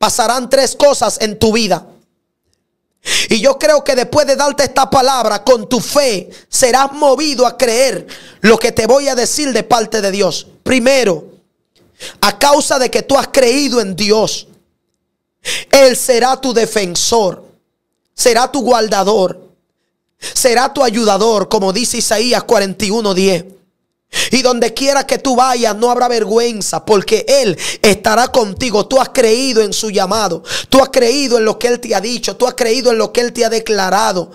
pasarán tres cosas en tu vida. Y yo creo que después de darte esta palabra, con tu fe, serás movido a creer lo que te voy a decir de parte de Dios. Primero, a causa de que tú has creído en Dios, Él será tu defensor, será tu guardador, será tu ayudador, como dice Isaías 41:10. Y donde quiera que tú vayas, no habrá vergüenza, porque Él estará contigo. Tú has creído en su llamado, tú has creído en lo que Él te ha dicho, tú has creído en lo que Él te ha declarado.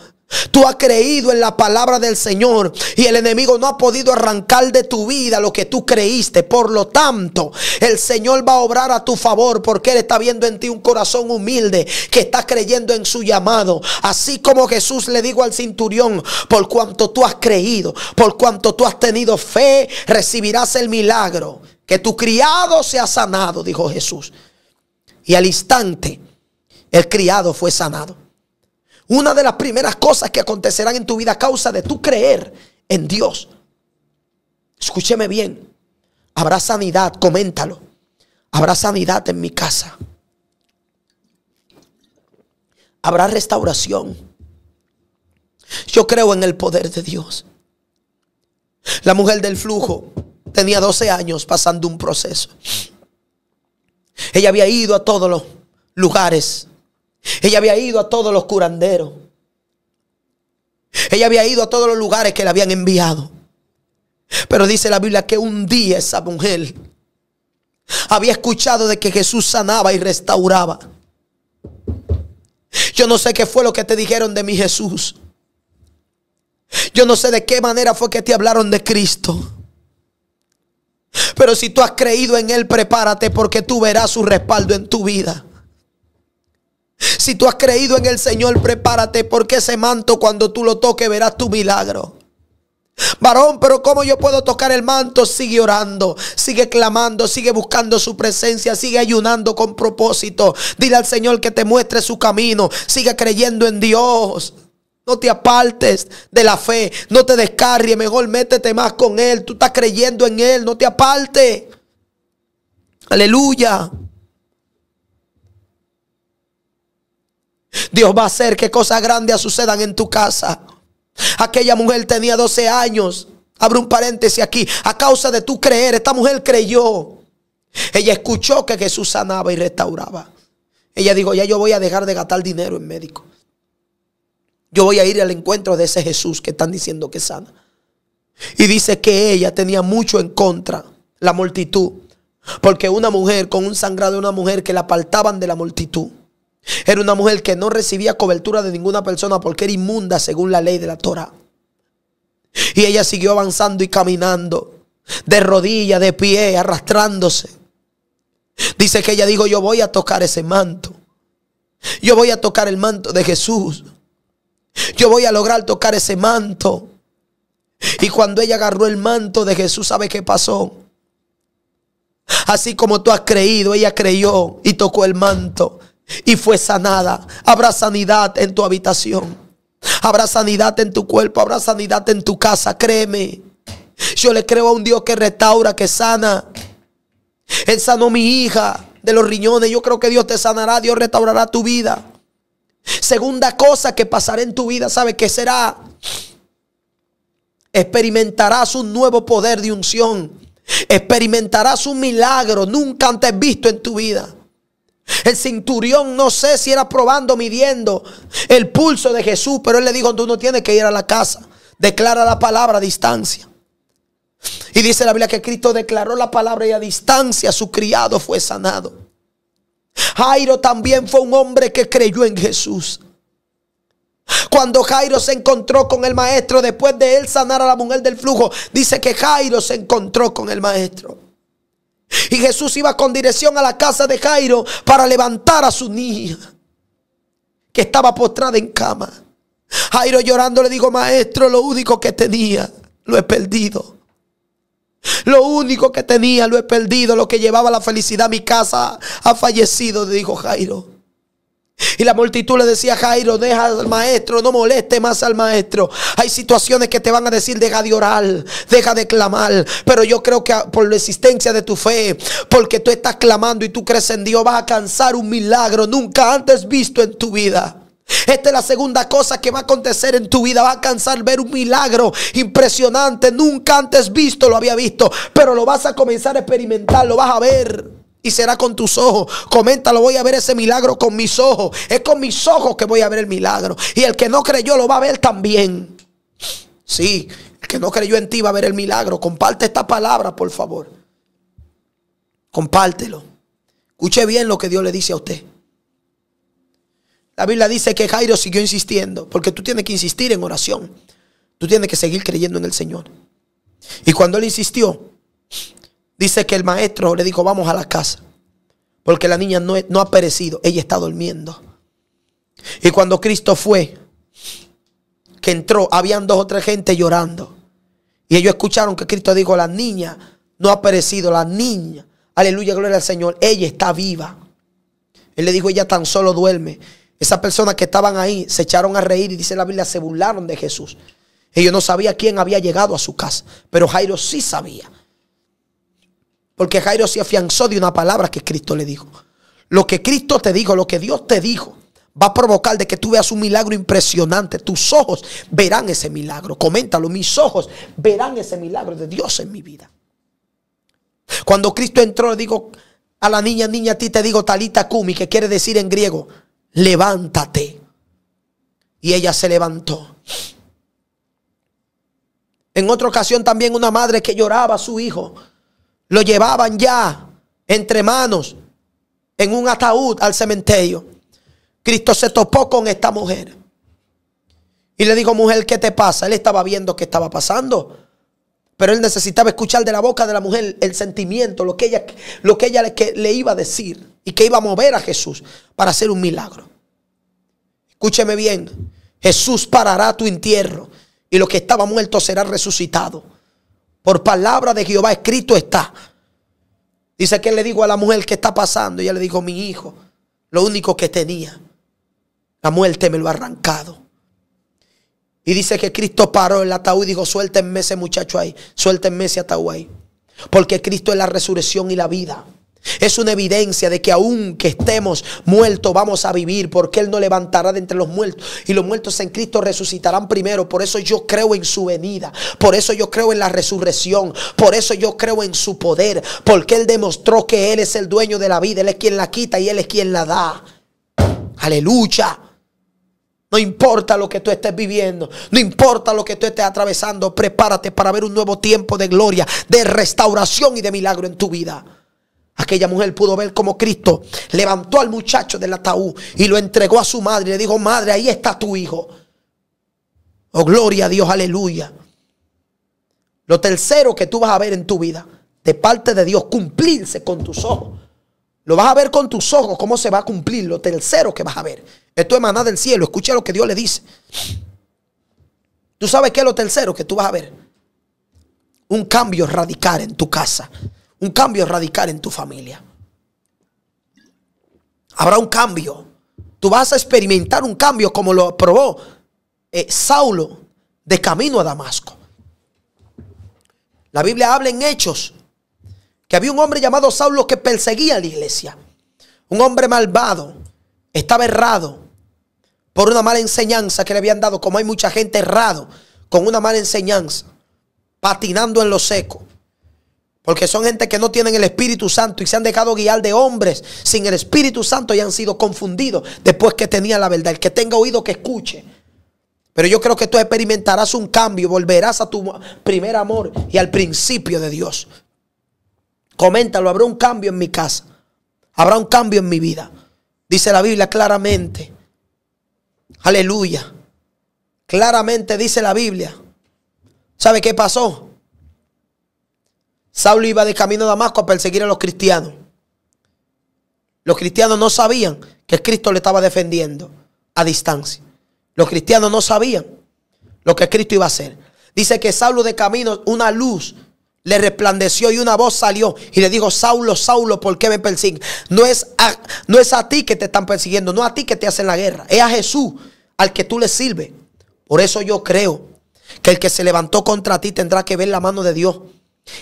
Tú has creído en la palabra del Señor y el enemigo no ha podido arrancar de tu vida lo que tú creíste. Por lo tanto, el Señor va a obrar a tu favor porque Él está viendo en ti un corazón humilde que está creyendo en su llamado. Así como Jesús le dijo al centurión, por cuanto tú has creído, por cuanto tú has tenido fe, recibirás el milagro. Que tu criado sea sanado, dijo Jesús. Y al instante, el criado fue sanado. Una de las primeras cosas que acontecerán en tu vida a causa de tu creer en Dios. Escúcheme bien. Habrá sanidad, coméntalo. Habrá sanidad en mi casa. Habrá restauración. Yo creo en el poder de Dios. La mujer del flujo tenía 12 años pasando un proceso. Ella había ido a todos los lugares ella había ido a todos los curanderos. Ella había ido a todos los lugares que le habían enviado. Pero dice la Biblia que un día esa mujer había escuchado de que Jesús sanaba y restauraba. Yo no sé qué fue lo que te dijeron de mi Jesús. Yo no sé de qué manera fue que te hablaron de Cristo. Pero si tú has creído en Él, prepárate porque tú verás su respaldo en tu vida. Si tú has creído en el Señor, prepárate porque ese manto cuando tú lo toques verás tu milagro. Varón, pero ¿cómo yo puedo tocar el manto? Sigue orando, sigue clamando, sigue buscando su presencia, sigue ayunando con propósito. Dile al Señor que te muestre su camino, sigue creyendo en Dios. No te apartes de la fe, no te descarries, mejor métete más con Él. Tú estás creyendo en Él, no te apartes. Aleluya. Dios va a hacer que cosas grandes sucedan en tu casa. Aquella mujer tenía 12 años. Abro un paréntesis aquí. A causa de tu creer, esta mujer creyó. Ella escuchó que Jesús sanaba y restauraba. Ella dijo, ya yo voy a dejar de gastar dinero en médico. Yo voy a ir al encuentro de ese Jesús que están diciendo que sana. Y dice que ella tenía mucho en contra la multitud. Porque una mujer con un sangrado, una mujer que la apartaban de la multitud. Era una mujer que no recibía cobertura de ninguna persona porque era inmunda según la ley de la Torah. Y ella siguió avanzando y caminando, de rodillas, de pie, arrastrándose. Dice que ella dijo, yo voy a tocar ese manto. Yo voy a tocar el manto de Jesús. Yo voy a lograr tocar ese manto. Y cuando ella agarró el manto de Jesús, ¿sabe qué pasó? Así como tú has creído, ella creyó y tocó el manto y fue sanada. Habrá sanidad en tu habitación. Habrá sanidad en tu cuerpo, habrá sanidad en tu casa, créeme. Yo le creo a un Dios que restaura, que sana. Él sanó mi hija de los riñones. Yo creo que Dios te sanará, Dios restaurará tu vida. Segunda cosa que pasará en tu vida, ¿sabe qué será? Experimentarás un nuevo poder de unción. Experimentarás un milagro nunca antes visto en tu vida. El centurión no sé si era probando, midiendo el pulso de Jesús, pero él le dijo, tú no tienes que ir a la casa. Declara la palabra a distancia. Y dice la Biblia que Cristo declaró la palabra y a distancia su criado fue sanado. Jairo también fue un hombre que creyó en Jesús. Cuando Jairo se encontró con el maestro, después de él sanar a la mujer del flujo, dice que Jairo se encontró con el maestro. Y Jesús iba con dirección a la casa de Jairo para levantar a su niña, que estaba postrada en cama. Jairo llorando le dijo, maestro, lo único que tenía, lo he perdido. Lo único que tenía, lo he perdido, lo que llevaba la felicidad a mi casa, ha fallecido, le dijo Jairo. Y la multitud le decía, Jairo, deja al maestro, no moleste más al maestro. Hay situaciones que te van a decir, deja de orar, deja de clamar. Pero yo creo que por la existencia de tu fe, porque tú estás clamando y tú crees en Dios, vas a alcanzar un milagro nunca antes visto en tu vida. Esta es la segunda cosa que va a acontecer en tu vida. Vas a alcanzar ver un milagro impresionante. Nunca antes visto lo había visto. Pero lo vas a comenzar a experimentar. Lo vas a ver y será con tus ojos. Coméntalo, voy a ver ese milagro con mis ojos. Es con mis ojos que voy a ver el milagro. Y el que no creyó lo va a ver también. Sí, el que no creyó en ti va a ver el milagro. Comparte esta palabra, por favor. Compártelo. Escuche bien lo que Dios le dice a usted. La Biblia dice que Jairo siguió insistiendo, porque tú tienes que insistir en oración. Tú tienes que seguir creyendo en el Señor. Y cuando él insistió, Dice que el maestro le dijo, vamos a la casa. Porque la niña no, ha perecido, ella está durmiendo. Y cuando Cristo fue, que entró, habían dos o tres gente llorando. Y ellos escucharon que Cristo dijo, la niña no ha perecido, la niña, aleluya, gloria al Señor, ella está viva. Él le dijo, ella tan solo duerme. Esas personas que estaban ahí se echaron a reír y dice la Biblia, se burlaron de Jesús. Ellos no sabían quién había llegado a su casa, pero Jairo sí sabía. Porque Jairo se afianzó de una palabra que Cristo le dijo. Lo que Cristo te dijo, lo que Dios te dijo, va a provocar de que tú veas un milagro impresionante. Tus ojos verán ese milagro. Coméntalo, mis ojos verán ese milagro de Dios en mi vida. Cuando Cristo entró, le digo a la niña, niña, a ti te digo talita kumi, que quiere decir en griego, levántate. Y ella se levantó. En otra ocasión también una madre que lloraba a su hijo lo llevaban ya entre manos en un ataúd al cementerio. Cristo se topó con esta mujer. Y le dijo, mujer, ¿qué te pasa? Él estaba viendo qué estaba pasando. Pero él necesitaba escuchar de la boca de la mujer el sentimiento, lo que ella, lo que ella le, le iba a decir y que iba a mover a Jesús para hacer un milagro. Escúcheme bien, Jesús parará tu entierro y lo que estaba muerto será resucitado. Por palabra de Jehová escrito está. Dice que le dijo a la mujer, que está pasando? Y ella le dijo, mi hijo, lo único que tenía, la muerte me lo ha arrancado. Y dice que Cristo paró el ataúd y dijo, suéltenme ese muchacho ahí, suéltenme ese ataúd ahí. Porque Cristo es la resurrección y la vida. Es una evidencia de que aunque que estemos muertos vamos a vivir porque Él nos levantará de entre los muertos y los muertos en Cristo resucitarán primero. Por eso yo creo en su venida, por eso yo creo en la resurrección, por eso yo creo en su poder, porque Él demostró que Él es el dueño de la vida, Él es quien la quita y Él es quien la da. Aleluya. No importa lo que tú estés viviendo, no importa lo que tú estés atravesando, prepárate para ver un nuevo tiempo de gloria, de restauración y de milagro en tu vida. Aquella mujer pudo ver cómo Cristo levantó al muchacho del ataúd y lo entregó a su madre. Y le dijo, madre, ahí está tu hijo. Oh, gloria a Dios, aleluya. Lo tercero que tú vas a ver en tu vida, de parte de Dios, cumplirse con tus ojos. Lo vas a ver con tus ojos, cómo se va a cumplir. Lo tercero que vas a ver. Esto es maná del cielo. Escucha lo que Dios le dice. ¿Tú sabes qué es lo tercero que tú vas a ver? Un cambio radical en tu casa un cambio radical en tu familia. Habrá un cambio. Tú vas a experimentar un cambio como lo probó eh, Saulo de camino a Damasco. La Biblia habla en hechos que había un hombre llamado Saulo que perseguía a la iglesia. Un hombre malvado, estaba errado por una mala enseñanza que le habían dado, como hay mucha gente errado con una mala enseñanza, patinando en lo seco. Porque son gente que no tienen el Espíritu Santo y se han dejado guiar de hombres sin el Espíritu Santo y han sido confundidos después que tenía la verdad. El que tenga oído que escuche. Pero yo creo que tú experimentarás un cambio, volverás a tu primer amor y al principio de Dios. Coméntalo, habrá un cambio en mi casa. Habrá un cambio en mi vida. Dice la Biblia claramente. Aleluya. Claramente dice la Biblia. ¿Sabe qué pasó? Saulo iba de camino a Damasco a perseguir a los cristianos. Los cristianos no sabían que Cristo le estaba defendiendo a distancia. Los cristianos no sabían lo que Cristo iba a hacer. Dice que Saulo de camino, una luz le resplandeció y una voz salió y le dijo, Saulo, Saulo, ¿por qué me persigues? No es, a, no es a ti que te están persiguiendo, no a ti que te hacen la guerra, es a Jesús al que tú le sirves. Por eso yo creo que el que se levantó contra ti tendrá que ver la mano de Dios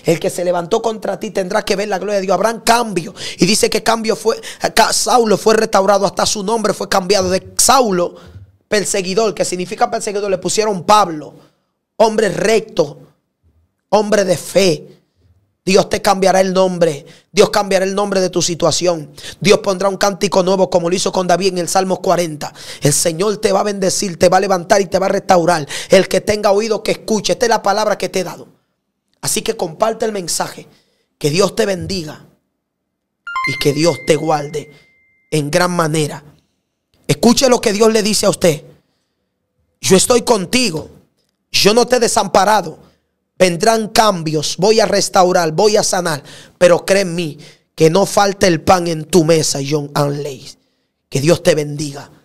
el que se levantó contra ti tendrá que ver la gloria de Dios. un cambio. Y dice que cambio fue. Saulo fue restaurado. Hasta su nombre fue cambiado. De Saulo, perseguidor, que significa perseguidor, le pusieron Pablo. Hombre recto. Hombre de fe. Dios te cambiará el nombre. Dios cambiará el nombre de tu situación. Dios pondrá un cántico nuevo como lo hizo con David en el Salmo 40. El Señor te va a bendecir, te va a levantar y te va a restaurar. El que tenga oído que escuche. Esta es la palabra que te he dado. Así que comparte el mensaje. Que Dios te bendiga y que Dios te guarde en gran manera. Escuche lo que Dios le dice a usted. Yo estoy contigo. Yo no te he desamparado. Vendrán cambios. Voy a restaurar. Voy a sanar. Pero cree en mí. Que no falte el pan en tu mesa, John Anley. Que Dios te bendiga.